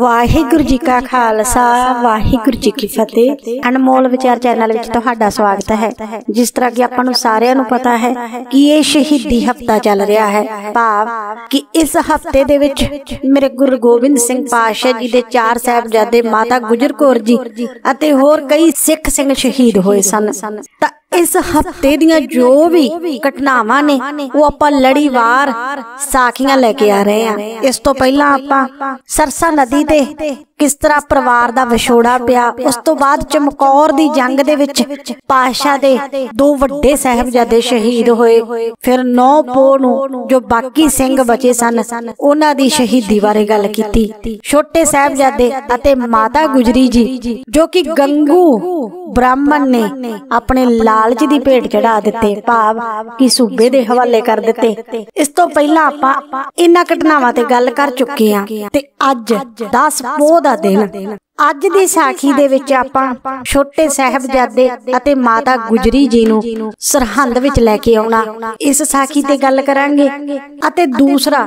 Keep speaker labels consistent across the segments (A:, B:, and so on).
A: ਵਾਹਿਗੁਰੂ ਜੀ ਕਾ ਖਾਲਸਾ ਵਾਹਿਗੁਰੂ ਜੀ ਕੀ ਫਤਿਹ ਅਨਮੋਲ ਵਿਚਾਰ ਚੈਨਲ ਵਿੱਚ ਤੁਹਾਡਾ ਸਵਾਗਤ ਹੈ ਜਿਸ ਤਰ੍ਹਾਂ ਕਿ ਆਪਾਂ ਨੂੰ ਸਾਰਿਆਂ ਨੂੰ ਪਤਾ ਹੈ ਕਿ ਇਹ ਸ਼ਹੀਦੀ ਹਫਤਾ ਚੱਲ ਰਿਹਾ ਹੈ ਭਾਵ ਕਿ ਇਸ ਹਫਤੇ ਦੇ ਵਿੱਚ ਮੇਰੇ ਗੁਰੂ ਗੋਬਿੰਦ ਸਿੰਘ ਪਾਸ਼ਾ ਜੀ ਦੇ ਚਾਰ ਸਾਹਿਬਜ਼ਾਦੇ ਮਾਤਾ ਗੁਜਰ ਕੌਰ ਜੀ ਅਤੇ ਹੋਰ ਕਈ ਸਿੱਖ ਸਿੰਘ ਸ਼ਹੀਦ ਹੋਏ ਸਨ ਤਾਂ ਇਸ ਹਫਤੇ ਦੀਆਂ ਜੋ ਵੀ ਘਟਨਾਵਾਂ ਨੇ ਉਹ ਆਪਾਂ ਲੜੀਵਾਰ ਸਾਖੀਆਂ ਲੈ ਕੇ ਆ ਰਹੇ ਆ ਇਸ ਤੋਂ ਪਹਿਲਾਂ ਆਪਾਂ ਸਰਸਾ ਨਦੀ ਦੇ ਕਿਸ ਤਰ੍ਹਾਂ ਪਰਿਵਾਰ ਦਾ ਵਿਛੋੜਾ ਪਿਆ ਉਸ ਤੋਂ ਬਾਅਦ ਚਮਕੌਰ ਦੀ ਜੰਗ ਦੇ ਵਿੱਚ ਪਾਸ਼ਾ ਦੇ ਦੋ ਵੱਡੇ ਸਹਿਬਜ਼ਾਦੇ ਸ਼ਹੀਦ ਹੋਏ ਫਿਰ ਨੌ ਪੋ ਨੂੰ ਜੋ ਬਾਕੀ ਸਿੰਘ ਬਚੇ ਸਨ ਉਹਨਾਂ ਦੀ ਸ਼ਹੀਦੀ ਬਾਰੇ ਗੱਲ ਕੀਤੀ ਛੋਟੇ ਸਹਿਬਜ਼ਾਦੇ ਅਤੇ ਮਾਤਾ ਗੁਜਰੀ ਜੀ ਜੋ ਕਿ ਗੰਗੂ ਬ੍ਰਾਹਮਣ ਨੇ ਆਪਣੇ ਲਾਲਚ ਦੀ ਭੇਟ ਚੜਾ ਦਿੱਤੇ ਭਾਵ ਕਿ ਸੂਬੇ ਦੇ ਹਵਾਲੇ ਕਰ ਦਿੱਤੇ ਇਸ ਤੋਂ ਪਹਿਲਾਂ ਆਪਾਂ ਇਹਨਾਂ ਘਟਨਾਵਾਂ ਤੇ ਗੱਲ ਕਰ ਚੁੱਕੇ ਹਾਂ ਤੇ ਅੱਜ 10 ਪੋਹ ਦਾ 对了，对了。ਅੱਜ ਦੀ ਸਾਖੀ ਦੇ ਵਿੱਚ ਆਪਾਂ ਛੋਟੇ ਸਹਿਬਜ਼ਾਦੇ ਅਤੇ ਮਾਤਾ ਗੁਜਰੀ ਜੀ ਨੂੰ ਸਰਹੰਦ ਵਿੱਚ ਲੈ ਕੇ ਆਉਣਾ ਇਸ ਸਾਖੀ ਤੇ ਗੱਲ ਕਰਾਂਗੇ ਅਤੇ ਦੂਸਰਾ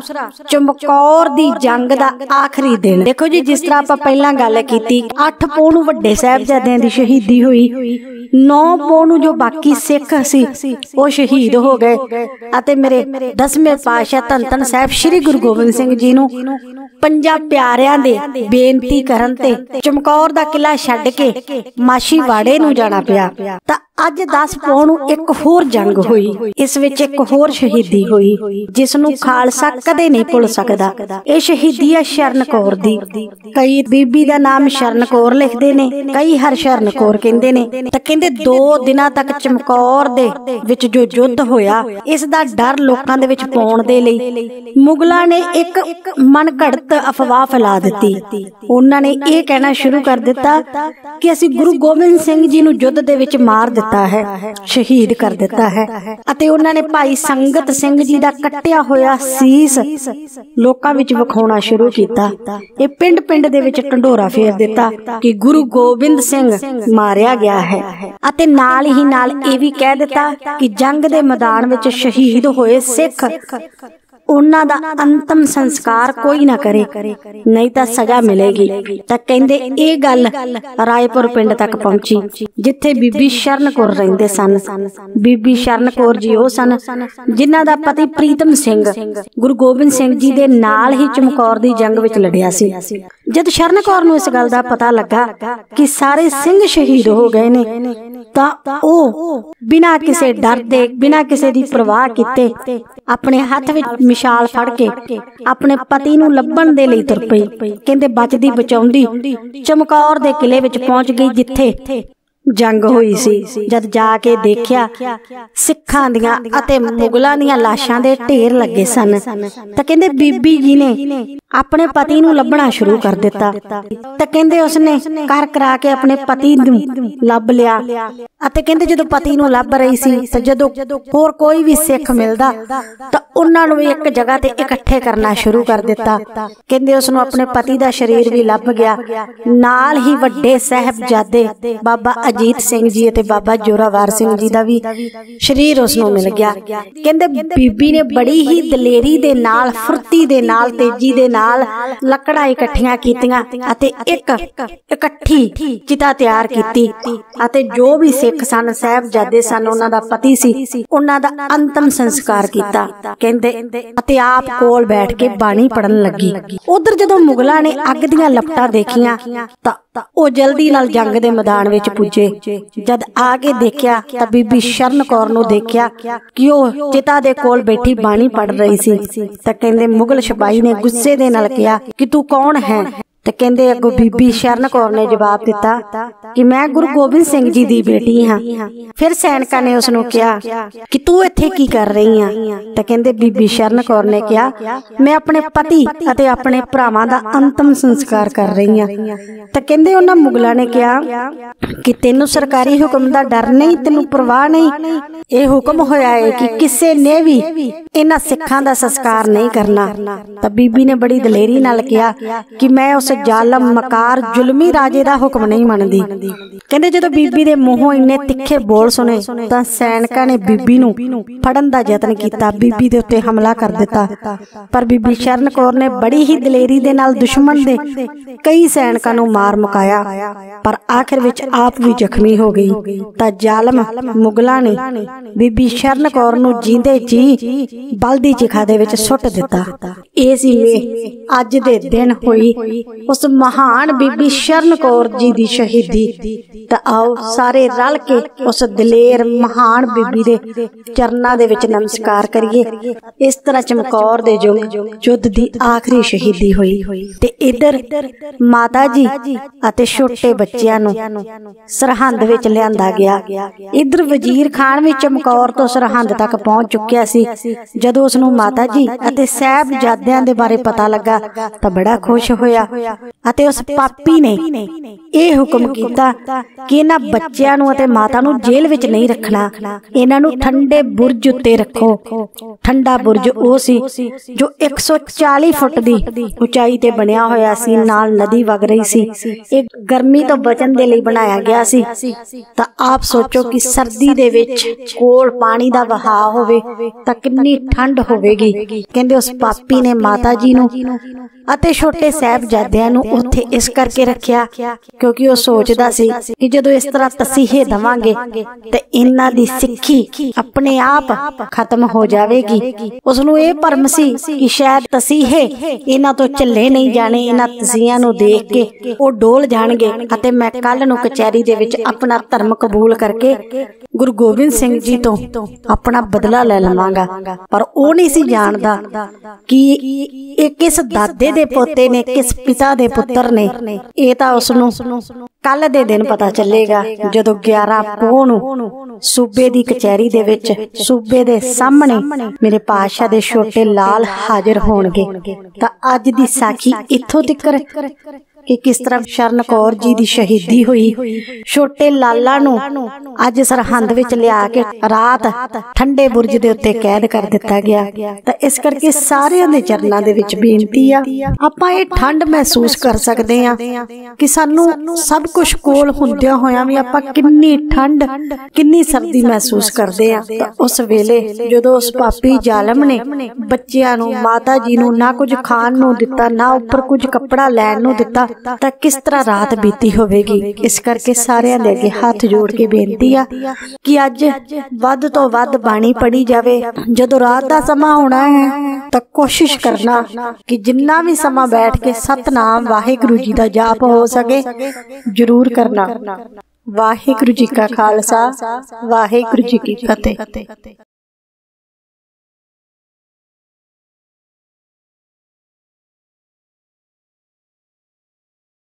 A: ਚਮਕੌਰ ਦੀ ਜੰਗ ਦਾ ਆਖਰੀ ਦਿਨ ਦੇਖੋ ਜੀ ਜਿਸ ਤਰ੍ਹਾਂ ਆਪਾਂ ਪਹਿਲਾਂ ਗੱਲ ਕੀਤੀ 8 ਨੂੰ ਵੱਡੇ ਸਹਿਬਜ਼ਾਦਿਆਂ ਦੀ ਸ਼ਹੀਦੀ ਹੋਈ 9 ਪੋਹ ਨੂੰ ਜੋ ਬਾਕੀ ਸਿੱਖ ਸੀ ਉਹ ਸ਼ਹੀਦ ਹੋ ਗਏ ਅਤੇ ਮੇਰੇ 10ਵੇਂ ਪਾਸ਼ਾ ਧੰਨ ਧੰਨ ਸਾਹਿਬ ਸ੍ਰੀ ਗੁਰੂ ਗੋਬਿੰਦ ਸਿੰਘ ਜੀ ਨੂੰ ਪੰਜਾਂ ਪਿਆਰਿਆਂ ਦੇ ਬੇਨਤੀ ਕਰਨ ਤੇ ਚਮਕੌਰ ਦਾ ਕਿਲਾ ਛੱਡ ਕੇ ਵਾੜੇ ਨੂੰ ਜਾਣਾ ਪਿਆ ਤਾਂ ਅੱਜ 10 ਪੌਣ ਨੂੰ ਇੱਕ ਹੋਰ ਜੰਗ ਹੋਈ ਇਸ ਵਿੱਚ ਇੱਕ ਹੋਰ ਸ਼ਹੀਦੀ ਹੋਈ ਜਿਸ ਨੂੰ ਖਾਲਸਾ ਕਦੇ ਨਹੀਂ ਭੁੱਲ ਸਕਦਾ ਇਹ ਸ਼ਹੀਦੀ ਹੈ ਸ਼ਰਨ ਕੌਰ ਦੀ ਕਈ ਬੀਬੀ ਦਾ ਨਾਮ ਸ਼ਰਨ ਕੌਰ ਲਿਖਦੇ ਨੇ ਕਈ ਹਰ ਸ਼ਰਨ ਕੌਰ ਕਹਿੰਦੇ ਨੇ ਤਾਂ ਕਹਿੰਦੇ 2 ਦਿਨਾਂ ਤੱਕ ਚਮਕੌਰ ਦੇ ਵਿੱਚ ਜੋ ਯੁੱਧ ਹੋਇਆ ਇਸ ਦਾ ਡਰ ਲੋਕਾਂ ਦੇ ਵਿੱਚ ਪਾਉਣ ਦੇ ਲਈ ਮੁਗਲਾਂ ਨੇ ਇੱਕ ਮਨਘੜਤ ਅਫਵਾਹ ਫੈਲਾ ਦਿੱਤੀ ਉਹਨਾਂ ਨੇ ਇਹ ਕਹਿਣਾ ਕਹਿਣਾ ਸ਼ੁਰੂ ਕਰ ਦਿੱਤਾ ਕਿ ਅਸੀਂ ਗੁਰੂ ਗੋਬਿੰਦ ਸਿੰਘ ਜੀ ਨੂੰ ਯੁੱਧ ਦੇ ਵਿੱਚ ਮਾਰ ਦਿੱਤਾ ਹੈ ਸ਼ਹੀਦ ਕਰ ਦਿੱਤਾ ਹੈ ਅਤੇ ਉਹਨਾਂ ਨੇ ਭਾਈ ਸੰਗਤ ਸਿੰਘ ਜੀ ਦਾ ਕੱਟਿਆ ਹੋਇਆ ਸੀਸ ਲੋਕਾਂ ਵਿੱਚ ਵਿਖਾਉਣਾ ਸ਼ੁਰੂ ਕੀਤਾ ਇਹ ਪਿੰਡ-ਪਿੰਡ ਦੇ ਵਿੱਚ ਢੰਡੋਰਾ ਫੇਰ ਦਿੱਤਾ ਕਿ ਗੁਰੂ ਗੋਬਿੰਦ ਸਿੰਘ ਮਾਰਿਆ ਗਿਆ ਹੈ ਅਤੇ ਨਾਲ ਹੀ ਨਾਲ ਇਹ ਵੀ ਕਹਿ ਦਿੱਤਾ ਕਿ ਜੰਗ ਦੇ ਮੈਦਾਨ ਵਿੱਚ ਸ਼ਹੀਦ ਹੋਏ ਸਿੱਖ ਉਹਨਾਂ ਦਾ ਅੰਤਮ ਸੰਸਕਾਰ ਕੋਈ ਨਾ ਕਰੇ ਨਹੀਂ ਤਾਂ ਸਜ਼ਾ ਮਿਲੇਗੀ ਤਾਂ ਕਹਿੰਦੇ ਇਹ ਗੱਲ ਰਾਏਪੁਰ ਪਿੰਡ ਤੱਕ ਪਹੁੰਚੀ ਜਿੱਥੇ ਬੀਬੀ ਸ਼ਰਨਕੌਰ ਰਹਿੰਦੇ ਸਨ ਬੀਬੀ ਸ਼ਰਨਕੌਰ ਜੀ ਉਹ ਸਨ ਜਿਨ੍ਹਾਂ ਦਾ ਪਤੀ ਪ੍ਰੀਤਮ ਸਿੰਘ ਗੁਰੂ ਗੋਬਿੰਦ ਸਿੰਘ ਜੀ ਦੇ ਨਾਲ ਹੀ ਚਮਕੌਰ ਦੀ ਜੰਗ ਵਿੱਚ ਲੜਿਆ ਸੀ ਜਦ ਸ਼ਰਨਕੌਰ ਨੂੰ ਇਸ ਗੱਲ ਦਾ ਪਤਾ ਲੱਗਾ ਕਿ ਸਾਰੇ ਸਿੰਘ ਸ਼ਹੀਦ ਹੋ ਗਏ ਨੇ ਤਾਂ ਉਹ ਬਿਨਾਂ ਕਿਸੇ ਡਰ ਦੇ ਬਿਨਾਂ ਕਿਸੇ ਦੀ ਪਰਵਾਹ ਕੀਤੇ ਆਪਣੇ ਹੱਥ ਵਿੱਚ ਵਿਸ਼ਾਲ ਫੜ ਕੇ ਆਪਣੇ ਪਤੀ ਨੂੰ ਲੱਭਣ ਦੇ ਲਈ ਤੁਰ ਪਈ ਕਹਿੰਦੇ ਬਚਦੀ ਬਚਾਉਂਦੀ ਚਮਕੌਰ ਦੇ ਕਿਲੇ ਵਿੱਚ ਪਹੁੰਚ ਗਈ ਜਿੱਥੇ ਜੰਗ ਹੋਈ ਸੀ ਜਦ ਜਾ ਕੇ ਦੇਖਿਆ ਸਿੱਖਾਂ ਦੀਆਂ ਅਤੇ ਮੁਗਲਾਂ ਦੀਆਂ ਲਾਸ਼ਾਂ ਦੇ ਢੇਰ ਲੱਗੇ ਸਨ ਤਾਂ ਕਹਿੰਦੇ ਬੀਬੀ ਜੀ ਨੇ ਆਪਣੇ ਪਤੀ ਨੂੰ ਲੱਭਣਾ ਸ਼ੁਰੂ ਕਰ ਦਿੱਤਾ ਤਾਂ ਕਹਿੰਦੇ ਉਸਨੇ ਕਰ ਕਰਾ ਕੇ ਆਪਣੇ ਪਤੀ ਨੂੰ ਲੱਭ ਲਿਆ ਅਤੇ ਕਹਿੰਦੇ ਜਦੋਂ ਪਤੀ ਨੂੰ ਲੱਭ ਰਹੀ ਸੀ ਤਾਂ ਜਦੋਂ ਹੋਰ ਕੋਈ ਵੀ ਸਿੱਖ ਮਿਲਦਾ ਤਾਂ ਉਹਨਾਂ ਨੂੰ ਇੱਕ ਜਗ੍ਹਾ ਤੇ ਇਕੱਠੇ ਕਰਨਾ ਸ਼ੁਰੂ ਕਰ ਦਿੱਤਾ ਕਹਿੰਦੇ ਉਸ ਨੂੰ ਆਪਣੇ ਪਤੀ ਦਾ ਸਰੀਰ ਵੀ ਲੱਭ ਗਿਆ ਨਾਲ ਹੀ ਵੱਡੇ ਸਹਿਬਜ਼ਾਦੇ ਬਾਬਾ ਅਜੀਤ ਸਿੰਘ ਜੀ ਅਤੇ ਬਾਬਾ ਜੋਰਾਵਰ ਸਿੰਘ ਜੀ ਦਾ ਵੀ ਸ਼ਰੀਰ ਉਸ ਨੂੰ ਮਿਲ ਗਿਆ ਕਹਿੰਦੇ ਬੀਬੀ ਨੇ ਬੜੀ ਹੀ ਦਲੇਰੀ ਦੇ ਨਾਲ ਫੁਰਤੀ ਦੇ ਨਾਲ ਤੇਜ਼ੀ ਦੇ ਨਾਲ ਲੱਕੜਾਂ ਇਕੱਠੀਆਂ ਕੀਤੀਆਂ ਅਤੇ ਇੱਕ ਇਕੱਠੀ ਚਿਤਾ ਤਿਆਰ ਕੀਤੀ ਅਤੇ ਜੋ ਵੀ ਸਿੱਖ ਸਨ ਸਹਿਬਜ਼ਾਦੇ ਸਨ ਉਹਨਾਂ ਦਾ ਪਤੀ ਸੀ ਉਹਨਾਂ ਦਾ ਅੰਤਮ ਸੰਸਕਾਰ ਕੀਤਾ ਕਹਿੰਦੇ ਅਤੇ ਆਪ ਕੋਲ ਬੈਠ ਕੇ ਬਾਣੀ ਪੜਨ ਲੱਗੀ ਉਧਰ ਜਦੋਂ ਮੁਗਲਾਂ ਨੇ ਅੱਗ ਦੀਆਂ ਲਪਟਾਂ ਦੇਖੀਆਂ ਤਾਂ ਤਾਂ ਉਹ ਜਲਦੀ ਨਾਲ ਜੰਗ ਦੇ ਮੈਦਾਨ ਵਿੱਚ ਪੁੱਜੇ ਜਦ ਆ ਕੇ ਦੇਖਿਆ ਤਾਂ ਬੀਬੀ ਸ਼ਰਨ ਕੌਰ ਨੂੰ ਦੇਖਿਆ ਕਿ ਉਹ ਚਿਤਾ ਦੇ ਕੋਲ ਬੈਠੀ ਬਾਣੀ ਪੜ ਰਹੀ ਸੀ ਤਾਂ ਕਹਿੰਦੇ ਮੁਗਲ ਸਿਪਾਹੀ ਨੇ ਗੁੱਸੇ ਦੇ ਨਾਲ ਕਿਹਾ ਕਿ ਤੂੰ ਕੌਣ ਹੈ ਤੇ ਕਹਿੰਦੇ ਅੱਗੋਂ ਬੀਬੀ ਸ਼ਰਨ ਕੌਰ ਨੇ ਜਵਾਬ ਦਿੱਤਾ ਕਿ ਮੈਂ ਗੁਰੂ ਗੋਬਿੰਦ ਸਿੰਘ ਜੀ ਦੀ ਬੇਟੀ ਹਾਂ ਫਿਰ ਸੈਨਿਕਾਂ ਨੇ ਉਸ ਨੂੰ ਕਿਹਾ ਕਿ ਤੂੰ ਇੱਥੇ ਕੀ ਕਰ ਰਹੀ ਆ ਤਾਂ ਕਹਿੰਦੇ ਬੀਬੀ ਸ਼ਰਨ ਕੌਰ ਨੇ ਕਿਹਾ ਮੈਂ ਆਪਣੇ ਪਤੀ ਅਤੇ ਆਪਣੇ ਭਰਾਵਾਂ ਦਾ ਅੰਤਮ ਸੰਸਕਾਰ ਕਰ ਰਹੀ ਆ ਤਾਂ ਕਹਿੰਦੇ ਉਹਨਾਂ ਮੁਗਲਾਂ ਨੇ ਕਿਹਾ ਕਿ ਤੈਨੂੰ ਸਰਕਾਰੀ ਹੁਕਮ ਦਾ ਡਰ ਨਹੀਂ ਤੈਨੂੰ ਪਰਵਾਹ ਨਹੀਂ ਇਹ ਹੁਕਮ ਹੋਇਆ ਹੈ ਕਿ ਕਿਸੇ ਨੇ ਵੀ ਇਹਨਾਂ ਸਿੱਖਾਂ ਦਾ ਸੰਸਕਾਰ ਨਹੀਂ ਕਰਨਾ ਤਾਂ ਬੀਬੀ ਨੇ ਬੜੀ ਦਲੇਰੀ ਨਾਲ ਕਿਹਾ ਕਿ ਮੈਂ ਉਸ ਜ਼ਾਲਮ ਮਕਾਰ ਜ਼ੁਲਮੀ ਰਾਜੇ ਦਾ ਹੁਕਮ ਨਹੀਂ ਮੰਨਦੀ ਕਹਿੰਦੇ ਜਦੋਂ ਬੀਬੀ ਦੇ ਮੂੰਹੋਂ ਇੰਨੇ ਤਿੱਖੇ ਬੋਲ ਸੁਨੇ ਤਾਂ ਸੈਨਿਕਾਂ ਨੇ ਬੀਬੀ ਨੂੰ ਫੜਨ ਦਾ ਯਤਨ ਕੀਤਾ ਬੀਬੀ ਦੇ ਉੱਤੇ ਹਮਲਾ ਕਰ ਦਿੱਤਾ ਪਰ ਬੀਬੀ ਸ਼ਰਨ ਕੌਰ ਨੇ ਬੜੀ ਹੀ ਦਲੇਰੀ ਦੇ ਨਾਲ ਦੁਸ਼ਮਣ ਦੇ ਕਈ ਸੈਨਿਕਾਂ ਨੂੰ ਮਾਰ ਮੁਕਾਇਆ ਪਰ ਆਖਿਰ ਵਿੱਚ ਆਪ ਵੀ ਜ਼ਖਮੀ ਹੋ ਗਈ ਤਾਂ ਜ਼ਾਲਮ ਮੁਗਲਾਂ ਨੇ ਬੀਬੀ ਸ਼ਰਨ ਕੌਰ ਨੂੰ ਜੀਂਦੇ ਜੀ ਬਲਦੀ ਚਿਖਾ ਦੇ ਵਿੱਚ ਸੁੱਟ ਦਿੱਤਾ ਇਹ ਸੀ ਅੱਜ ਦੇ ਦਿਨ ਹੋਈ ਉਸ ਮਹਾਨ ਬੀਬੀ ਸ਼ਰਨ ਕੌਰ ਜੀ ਦੀ ਸ਼ਹੀਦੀ ਤਾਂ ਆਓ ਸਾਰੇ ਰਲ ਕੇ ਉਸ ਦਲੇਰ ਮਹਾਨ ਬੀਬੀ ਦੇ ਚਰਨਾਂ ਦੇ ਵਿੱਚ ਨਮਸਕਾਰ ਕਰੀਏ ਇਸ ਤਰ੍ਹਾਂ ਚਮਕੌਰ ਦੇ ਜੁਗ ਜੁੱਧ ਦੀ ਆਖਰੀ ਸ਼ਹੀਦੀ ਹੋਈ ਤੇ ਇਧਰ ਮਾਤਾ ਜੀ ਅਤੇ ਛੋਟੇ ਬੱਚਿਆਂ ਨੂੰ ਸਰਹੰਦ ਵਿੱਚ ਲਿਆਂਦਾ ਗਿਆ ਇਧਰ ਵਜ਼ੀਰ ਖਾਨ ਵੀ ਚਮਕੌਰ ਤੋਂ ਸਰਹੰਦ ਤੱਕ ਪਹੁੰਚ ਚੁੱਕਿਆ ਸੀ ਜਦੋਂ ਉਸ ਨੂੰ ਮਾਤਾ ਜੀ ਅਤੇ ਸਹਿਬ ਜਾਦਿਆਂ ਦੇ ਬਾਰੇ ਪਤਾ ਲੱਗਾ ਤਾਂ ਬੜਾ ਖੁਸ਼ ਹੋਇਆ ਅਤੇ ਉਸ ਪਾਪੀ ਨੇ ਇਹ ਹੁਕਮ ਕੀਤਾ ਕਿ ਇਹਨਾਂ ਬੱਚਿਆਂ ਨੂੰ ਅਤੇ ਮਾਤਾ ਨੂੰ ਜੇਲ੍ਹ ਵਿੱਚ ਨਹੀਂ ਰੱਖਣਾ ਇਹਨਾਂ ਨੂੰ ਠੰਡੇ ਬੁਰਜ ਉੱਤੇ ਰੱਖੋ ਠੰਡਾ ਬੁਰਜ ਉਹ ਸੀ ਜੋ 140 ਫੁੱਟ ਦੀ ਉਚਾਈ ਤੇ ਬਣਿਆ ਹੋਇਆ ਸੀ ਨਾਲ ਨਦੀ ਵਗ ਰਹੀ ਸੀ ਇਹ ਗਰਮੀ ਤੋਂ ਬਚਣ ਦੇ ਲਈ ਬਣਾਇਆ ਗਿਆ ਸੀ ਤਾਂ ਆਪ ਸੋਚੋ ਕਿ ਸਰਦੀ ਦੇ ਵਿੱਚ ਕੋਲ ਪਾਣੀ ਦਾ ਵਹਾਅ ਹੋਵੇ ਤਾਂ ਕਿੰਨੀ ਠੰਡ ਹੋਵੇਗੀ ਕਹਿੰਦੇ ਉਸ ਪਾਪੀ ਨੇ ਮਾਤਾ ਜੀ ਨੂੰ ਅਤੇ ਛੋਟੇ ਸਹਿਬਜ਼ਾਦੇ ਘਰਦਿਆਂ ਨੂੰ ਉੱਥੇ ਇਸ ਕਰਕੇ ਰੱਖਿਆ ਕਿਉਂਕਿ ਉਹ ਸੋਚਦਾ ਸੀ ਕਿ ਜਦੋਂ ਇਸ ਤਰ੍ਹਾਂ ਤਸੀਹੇ ਦਵਾਂਗੇ ਤੇ ਇਹਨਾਂ ਦੀ ਸਿੱਖੀ ਆਪਣੇ ਆਪ ਖਤਮ ਹੋ ਜਾਵੇਗੀ ਉਸ ਨੂੰ ਇਹ ਭਰਮ ਸੀ ਕਿ ਸ਼ਾਇਦ ਤਸੀਹੇ ਇਹਨਾਂ ਤੋਂ ਚੱਲੇ ਨਹੀਂ ਜਾਣੇ ਇਹਨਾਂ ਤਸੀਹਿਆਂ ਨੂੰ ਦੇਖ ਕੇ ਉਹ ਡੋਲ ਜਾਣਗੇ ਅਤੇ ਮੈਂ ਕੱਲ ਨੂੰ ਕਚਹਿਰੀ ਦੇ ਵਿੱਚ ਆਪਣਾ ਧਰਮ ਕਬੂਲ ਕਰਕੇ ਗੁਰੂ ਗੋਬਿੰਦ ਸਿੰਘ ਜੀ ਤੋਂ ਆਪਣਾ ਬਦਲਾ ਲੈ ਲਵਾਂਗਾ ਪਰ ਉਹ ਨਹੀਂ ਸੀ ਜਾਣਦਾ ਕਿ ਇਹ ਕਿਸ ਦਾਦੇ ਦੇ ਪੋਤੇ ਨੇ ਕਿਸ ਪਿਤਾ ਪਿਤਾ ਦੇ ਪੁੱਤਰ ਨੇ ਇਹ ਤਾਂ ਉਸ ਨੂੰ ਕੱਲ ਦੇ ਦਿਨ ਪਤਾ ਚੱਲੇਗਾ ਜਦੋਂ 11 ਪੋਹ ਨੂੰ ਸੂਬੇ ਦੀ ਕਚਹਿਰੀ ਦੇ ਵਿੱਚ ਸੂਬੇ ਦੇ ਸਾਹਮਣੇ ਮੇਰੇ ਪਾਸ਼ਾ ਦੇ ਛੋਟੇ ਲਾਲ ਹਾਜ਼ਰ ਹੋਣਗੇ ਤਾਂ ਅੱਜ ਦੀ ਸਾਖੀ ਇੱਥੋਂ ਤੱਕ ਕਿ ਕਿਸ ਤਰ੍ਹਾਂ ਸ਼ਰਨ ਕੌਰ ਜੀ ਦੀ ਸ਼ਹੀਦੀ ਹੋਈ ਛੋਟੇ ਲਾਲਾ ਨੂੰ ਅੱਜ ਸਰਹੰਦ ਵਿੱਚ ਲਿਆ ਕੇ ਰਾਤ ਠੰਡੇ ਬੁਰਜ ਦੇ ਉੱਤੇ ਕੈਦ ਕਰ ਦਿੱਤਾ ਗਿਆ ਤਾਂ ਇਸ ਕਰਕੇ ਸਾਰਿਆਂ ਦੇ ਚਰਨਾਂ ਦੇ ਵਿੱਚ ਬੇਨਤੀ ਆ ਆਪਾਂ ਇਹ ਠੰਡ ਮਹਿਸੂਸ ਕਰ ਸਕਦੇ ਆ ਕਿ ਸਾਨੂੰ ਸਭ ਕੁਝ ਕੋਲ ਹੁੰਦਿਆਂ ਹੋਇਆਂ ਵੀ ਆਪਾਂ ਕਿੰਨੀ ਠੰਡ ਕਿੰਨੀ ਸਰਦੀ ਮਹਿਸੂਸ ਕਰਦੇ ਆ ਤਾਂ ਉਸ ਵੇਲੇ ਜਦੋਂ ਉਸ ਪਾਪੀ ਜ਼ਾਲਮ ਨੇ ਬੱਚਿਆਂ ਨੂੰ ਮਾਤਾ ਜੀ ਨੂੰ ਨਾ ਕੁਝ ਖਾਣ ਨੂੰ ਦਿੱਤਾ ਨਾ ਉੱਪਰ ਕੁਝ ਕੱਪੜਾ ਲੈਣ ਨੂੰ ਦਿੱਤਾ ਦਿੱਤਾ ਤਾਂ ਕਿਸ ਤਰ੍ਹਾਂ ਰਾਤ ਬੀਤੀ ਹੋਵੇਗੀ ਇਸ ਕਰਕੇ ਸਾਰਿਆਂ ਦੇ ਅੱਗੇ ਹੱਥ ਜੋੜ ਕੇ ਬੇਨਤੀ ਆ ਕਿ ਅੱਜ ਵੱਧ ਤੋਂ ਵੱਧ ਬਾਣੀ ਪੜੀ ਜਾਵੇ ਜਦੋਂ ਰਾਤ ਦਾ ਸਮਾਂ ਹੋਣਾ ਹੈ ਤਾਂ ਕੋਸ਼ਿਸ਼ ਕਰਨਾ ਕਿ ਜਿੰਨਾ ਵੀ ਸਮਾਂ ਬੈਠ ਕੇ ਸਤਨਾਮ ਵਾਹਿਗੁਰੂ ਜੀ ਦਾ ਜਾਪ ਹੋ ਸਕੇ ਜ਼ਰੂਰ ਕਰਨਾ ਵਾਹਿਗੁਰੂ ਜੀ ਕਾ ਖਾਲਸਾ ਵਾਹਿਗੁਰੂ ਜੀ ਕੀ ਫਤਿਹ